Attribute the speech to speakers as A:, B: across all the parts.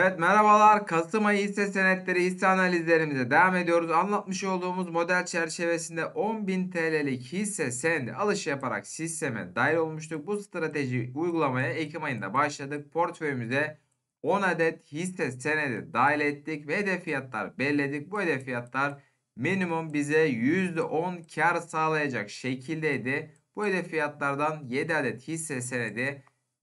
A: Evet merhabalar. Kasım ayı hisse senetleri hisse analizlerimize devam ediyoruz. Anlatmış olduğumuz model çerçevesinde 10.000 TL'lik hisse senedi alış yaparak sisteme dahil olmuştuk. Bu strateji uygulamaya Ekim ayında başladık. Portföyümüze 10 adet hisse senedi dahil ettik ve hedef fiyatlar belledik. Bu hedef fiyatlar minimum bize %10 kar sağlayacak şekildeydi. Bu hedef fiyatlardan 7 adet hisse senedi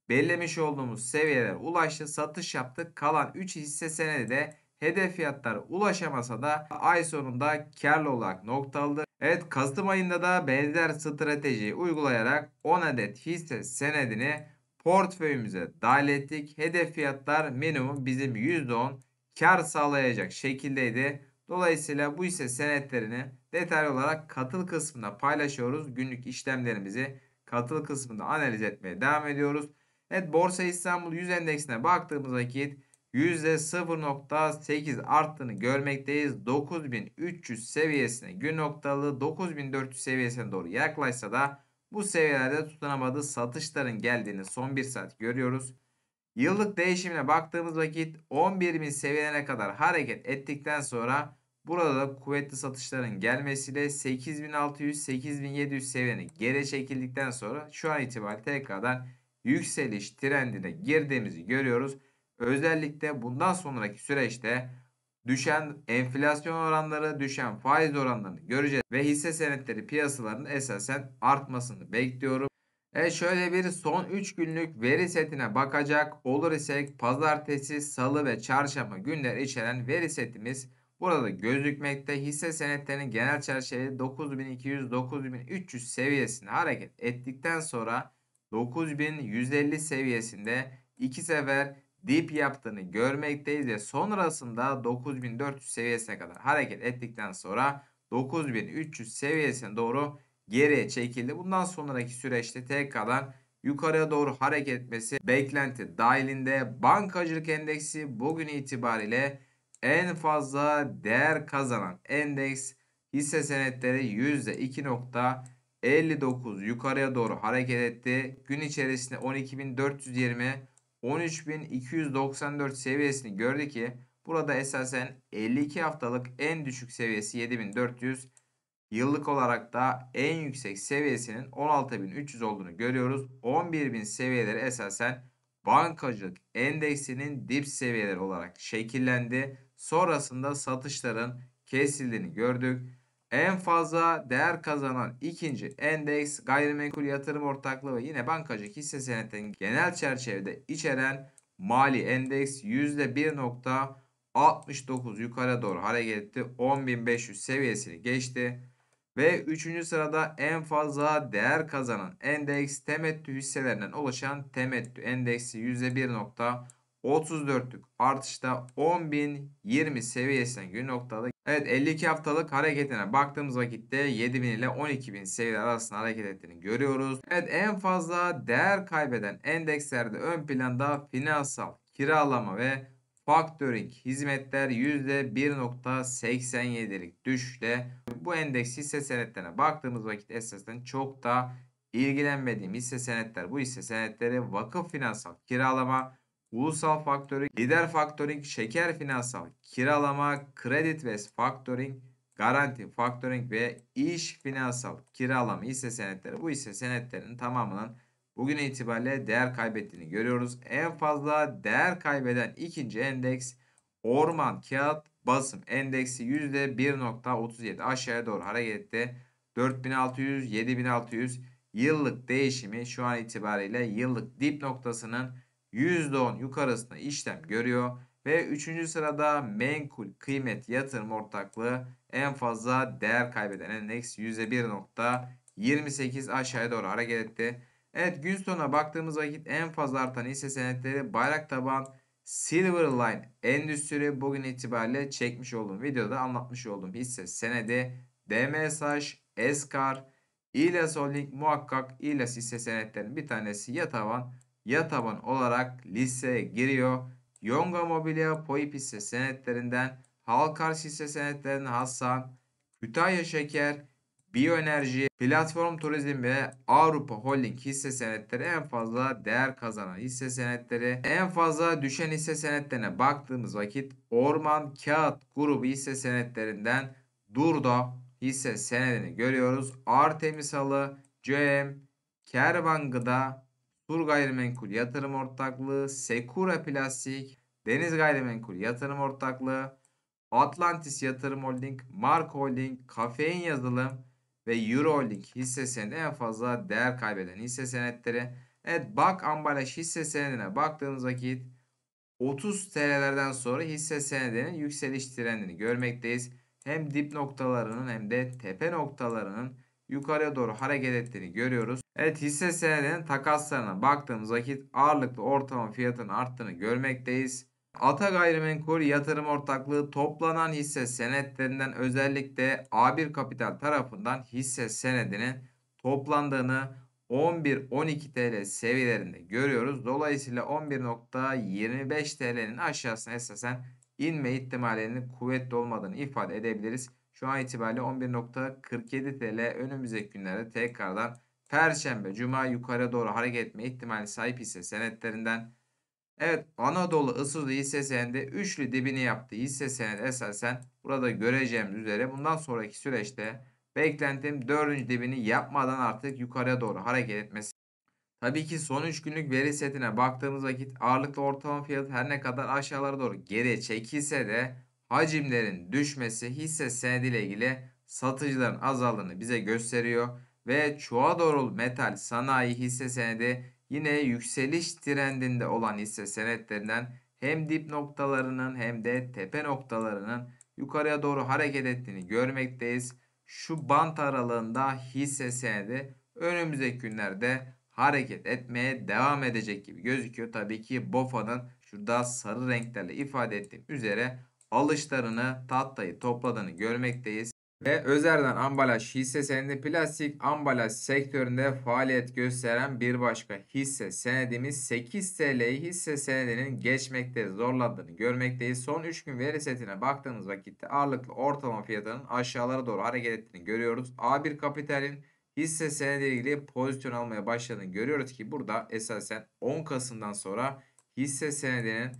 A: belirlemiş olduğumuz seviyeler ulaştı. Satış yaptık. Kalan 3 hisse senedi de hedef fiyatlara ulaşamasa da ay sonunda karlı olarak nokta Evet Kasım ayında da benzer strateji uygulayarak 10 adet hisse senedini portföyümüze dahil ettik. Hedef fiyatlar minimum bizim %10 kar sağlayacak şekildeydi. Dolayısıyla bu hisse senetlerini detaylı olarak katıl kısmında paylaşıyoruz. Günlük işlemlerimizi katıl kısmında analiz etmeye devam ediyoruz. Evet Borsa İstanbul 100 endeksine baktığımız vakit %0.8 arttığını görmekteyiz. 9300 seviyesine gün noktalı 9400 seviyesine doğru yaklaşsa da bu seviyelerde tutunamadı satışların geldiğini son bir saat görüyoruz. Yıllık değişimine baktığımız vakit 11.000 seviyelerine kadar hareket ettikten sonra burada da kuvvetli satışların gelmesiyle 8600-8700 seviyeni geri çekildikten sonra şu an itibariyle tekrardan yükseliş trendine girdiğimizi görüyoruz. Özellikle bundan sonraki süreçte düşen enflasyon oranları, düşen faiz oranlarını göreceğiz ve hisse senetleri piyasalarının esasen artmasını bekliyorum. E şöyle bir son 3 günlük veri setine bakacak olur isek pazartesi, salı ve çarşamba günler içeren veri setimiz burada gözükmekte. Hisse senetlerinin genel çerçeve 9200-9300 seviyesine hareket ettikten sonra 9150 seviyesinde iki sefer dip yaptığını görmekteyiz ve sonrasında 9400 seviyesine kadar hareket ettikten sonra 9300 seviyesine doğru geriye çekildi. Bundan sonraki süreçte tekrardan yukarıya doğru hareket etmesi beklenti dahilinde bankacılık endeksi bugün itibariyle en fazla değer kazanan endeks hisse senetleri %2.5 59 yukarıya doğru hareket etti. Gün içerisinde 12.420 13.294 seviyesini gördü ki burada esasen 52 haftalık en düşük seviyesi 7400 Yıllık olarak da en yüksek seviyesinin 16.300 olduğunu görüyoruz. 11.000 seviyeleri esasen bankacılık endeksinin dip seviyeleri olarak şekillendi. Sonrasında satışların kesildiğini gördük. En fazla değer kazanan ikinci endeks gayrimenkul yatırım ortaklığı ve yine bankacılık hisse senetlerinin genel çerçevede içeren mali endeks %1.69 yukarı doğru hareket etti. 10.500 seviyesini geçti. Ve üçüncü sırada en fazla değer kazanan endeks temettü hisselerinden oluşan temettü endeksi %1.69 34'lük artışta 10.020 seviyesinden gün noktada. Evet 52 haftalık hareketine baktığımız vakitte 7.000 ile 12.000 seviyeler arasında hareket ettiğini görüyoruz. Evet en fazla değer kaybeden endekslerde ön planda finansal, kiralama ve Factoring hizmetler %1.87'lik düşle. bu endeks hisse senetlerine baktığımız vakit esasen çok da ilgilenmediğim hisse senetler bu hisse senetleri vakıf finansal kiralama ulusal faktöring, lider faktöring, şeker finansal, kiralama, kredi ve faktöring, garanti faktöring ve iş finansal, kiralama hisse senetleri bu hisse senetlerinin tamamının bugün itibariyle değer kaybettiğini görüyoruz. En fazla değer kaybeden ikinci endeks orman kağıt basım endeksi %1.37 aşağıya doğru hareket etti. 4600 7600 yıllık değişimi şu an itibariyle yıllık dip noktasının %10 yukarısına işlem görüyor. Ve 3. sırada menkul kıymet yatırım ortaklığı en fazla değer kaybeden endeks %1.28 aşağıya doğru hareket etti. Evet gün sonuna baktığımız vakit en fazla artan hisse senetleri bayrak taban Silverline Endüstri bugün itibariyle çekmiş olduğum videoda anlatmış olduğum hisse senedi DMSH, Eskar, İlas Holding muhakkak İlas hisse senetlerinin bir tanesi yatavan. tavan yataban olarak listeye giriyor. Yonga Mobilya, Poip hisse senetlerinden, Halkars hisse senetlerinden Hasan, Kütahya Şeker, Biyoenerji, Platform Turizm ve Avrupa Holding hisse senetleri en fazla değer kazanan hisse senetleri. En fazla düşen hisse senetlerine baktığımız vakit Orman Kağıt Grubu hisse senetlerinden Durda hisse senedini görüyoruz. Artemis Halı, CM, Kervan Gıda, Sur Gayrimenkul Yatırım Ortaklığı, Sekura Plastik, Deniz Gayrimenkul Yatırım Ortaklığı, Atlantis Yatırım Holding, Mark Holding, Kafein Yazılım ve Euro Holding hisse senedi en fazla değer kaybeden hisse senetleri. Evet bak ambalaj hisse senedine baktığımız vakit 30 TL'lerden sonra hisse senedinin yükseliş trendini görmekteyiz. Hem dip noktalarının hem de tepe noktalarının yukarıya doğru hareket ettiğini görüyoruz. Evet hisse senedinin takaslarına baktığımız vakit ağırlıklı ortamın fiyatın arttığını görmekteyiz. Ata Gayrimenkul Yatırım Ortaklığı toplanan hisse senetlerinden özellikle A1 Kapital tarafından hisse senedinin toplandığını 11-12 TL seviyelerinde görüyoruz. Dolayısıyla 11.25 TL'nin aşağısına esasen inme ihtimalinin kuvvetli olmadığını ifade edebiliriz. Şu an itibariyle 11.47 TL önümüzdeki günlerde tekrardan Perşembe, Cuma yukarı doğru hareket etme ihtimali sahip hisse senetlerinden. Evet Anadolu Isırdı hisse senedi üçlü dibini yaptı. Hisse senedi esasen burada göreceğimiz üzere bundan sonraki süreçte beklentim dördüncü dibini yapmadan artık yukarıya doğru hareket etmesi. Tabii ki son 3 günlük veri setine baktığımız vakit ağırlıklı ortalama fiyat her ne kadar aşağılara doğru geri çekilse de hacimlerin düşmesi hisse senedi ile ilgili satıcıların azaldığını bize gösteriyor ve Çuadorul Metal Sanayi hisse senedi yine yükseliş trendinde olan hisse senetlerinden hem dip noktalarının hem de tepe noktalarının yukarıya doğru hareket ettiğini görmekteyiz. Şu bant aralığında hisse senedi önümüzdeki günlerde hareket etmeye devam edecek gibi gözüküyor. Tabii ki BOFA'nın şurada sarı renklerle ifade ettiğim üzere alışlarını tattayı topladığını görmekteyiz. Ve Özer'den ambalaj hisse senedi plastik ambalaj sektöründe faaliyet gösteren bir başka hisse senedimiz 8 TL hisse senedinin geçmekte zorladığını görmekteyiz. Son 3 gün veri setine baktığımız vakitte ağırlıklı ortalama fiyatının aşağılara doğru hareket ettiğini görüyoruz. A1 Kapital'in hisse senedi ilgili pozisyon almaya başladığını görüyoruz ki burada esasen 10 Kasım'dan sonra hisse senedinin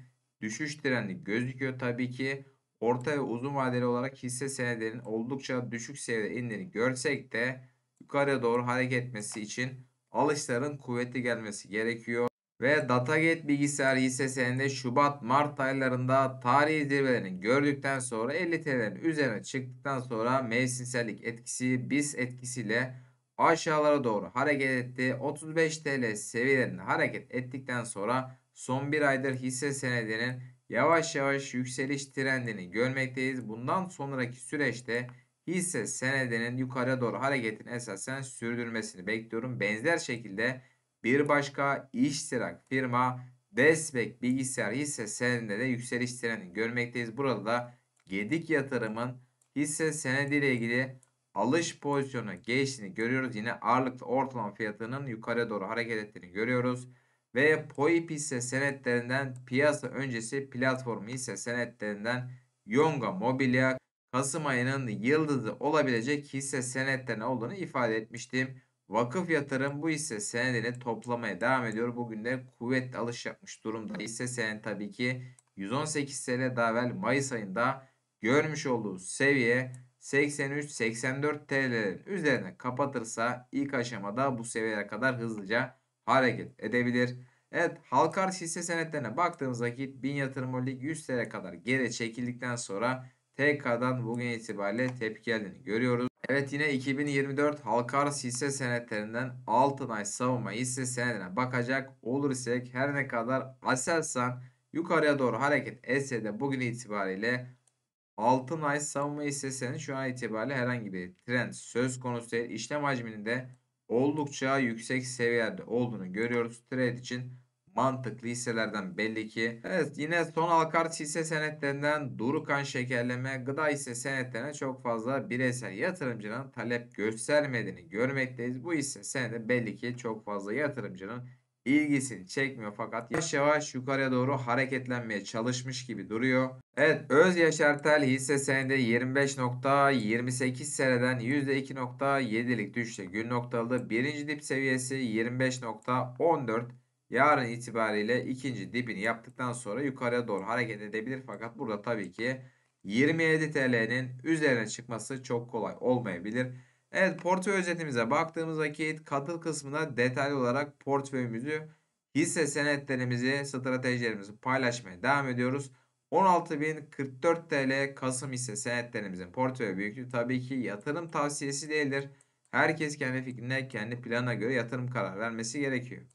A: düşüş trendi gözüküyor tabii ki. Orta ve uzun vadeli olarak hisse senedinin oldukça düşük seviyede indiğini görsek de yukarıya doğru hareket etmesi için alışların kuvvetli gelmesi gerekiyor. Ve Datagate bilgisayar hisse senedi Şubat-Mart aylarında tarihi zirvelerini gördükten sonra 50 TL'nin üzerine çıktıktan sonra mevsimsellik etkisi biz etkisiyle aşağılara doğru hareket etti. 35 TL seviyelerinde hareket ettikten sonra Son bir aydır hisse senedinin yavaş yavaş yükseliş trendini görmekteyiz. Bundan sonraki süreçte hisse senedinin yukarı doğru hareketin esasen sürdürmesini bekliyorum. Benzer şekilde bir başka iştirak firma Desbek bilgisayar hisse senedinde de yükseliş trendini görmekteyiz. Burada da Gedik Yatırım'ın hisse senediyle ilgili alış pozisyonu geçtiğini görüyoruz. Yine ağırlıklı ortalama fiyatının yukarı doğru hareket ettiğini görüyoruz ve POIP hisse senetlerinden piyasa öncesi platform hisse senetlerinden Yonga Mobilya Kasım ayının yıldızı olabilecek hisse senetlerine olduğunu ifade etmiştim. Vakıf yatırım bu hisse senedini toplamaya devam ediyor. Bugün de kuvvetli alış yapmış durumda. Hisse senedi tabii ki 118 TL daha Mayıs ayında görmüş olduğu seviye 83-84 TL'lerin üzerine kapatırsa ilk aşamada bu seviyeye kadar hızlıca hareket edebilir. Evet halka arz hisse senetlerine baktığımız vakit 1000 yatırım lig 100 TL kadar geri çekildikten sonra TK'dan bugün itibariyle tepki geldiğini görüyoruz. Evet yine 2024 halka arz hisse senetlerinden ay savunma hisse senedine bakacak olur isek her ne kadar Aselsan yukarıya doğru hareket etse de bugün itibariyle ay savunma hissesinin şu an itibariyle herhangi bir trend söz konusu değil. İşlem hacmini de oldukça yüksek seviyede olduğunu görüyoruz. Trade için mantıklı hisselerden belli ki. Evet yine son alkart hisse senetlerinden Durukan şekerleme gıda hisse senetlerine çok fazla bireysel yatırımcının talep göstermediğini görmekteyiz. Bu hisse senede belli ki çok fazla yatırımcının ilgisini çekmiyor fakat yavaş yavaş yukarıya doğru hareketlenmeye çalışmış gibi duruyor. Evet Öz yaşartel hisse senedi 25.28 seneden %2.7'lik düşüşle gün noktalı birinci dip seviyesi 25.14 yarın itibariyle ikinci dibini yaptıktan sonra yukarıya doğru hareket edebilir fakat burada tabii ki 27 TL'nin üzerine çıkması çok kolay olmayabilir. Evet portföy özetimize baktığımız vakit katıl kısmında detaylı olarak portföyümüzü, hisse senetlerimizi, stratejilerimizi paylaşmaya devam ediyoruz. 16.044 TL Kasım hisse senetlerimizin portföy büyüklüğü tabii ki yatırım tavsiyesi değildir. Herkes kendi fikrine, kendi plana göre yatırım kararı vermesi gerekiyor.